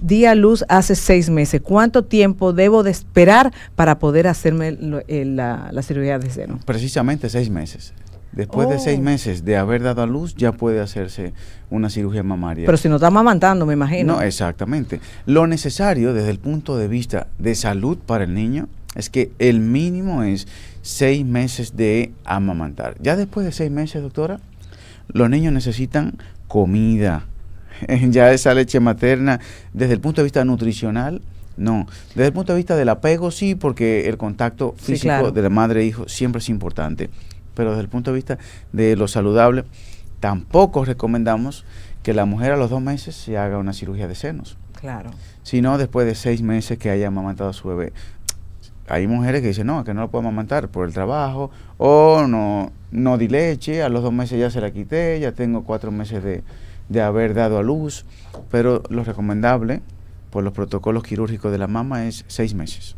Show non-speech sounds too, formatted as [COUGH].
día a luz hace seis meses. ¿Cuánto tiempo debo de esperar para poder hacerme eh, la, cirugía de seno? Precisamente seis meses. Después de seis oh. meses de haber dado a luz, ya puede hacerse una cirugía mamaria. Pero si no está amamantando, me imagino. No, exactamente. Lo necesario desde el punto de vista de salud para el niño es que el mínimo es seis meses de amamantar. Ya después de seis meses, doctora, los niños necesitan comida, [LAUGHS] ya esa leche materna desde el punto de vista nutricional. No, desde el punto de vista del apego sí, porque el contacto físico de la madre e hijo siempre es importante, pero desde el punto de vista de lo saludable, tampoco recomendamos que la mujer a los dos meses se haga una cirugía de senos. Claro. Sino después de seis meses que haya amamantado a su bebé. Hay mujeres que dicen, no, que no lo puedo amamantar por el trabajo, o no, no di leche, a los dos meses ya se la quité, ya tengo cuatro meses de, de haber dado a luz, pero lo recomendable por los protocolos quirúrgicos de la mama es seis meses.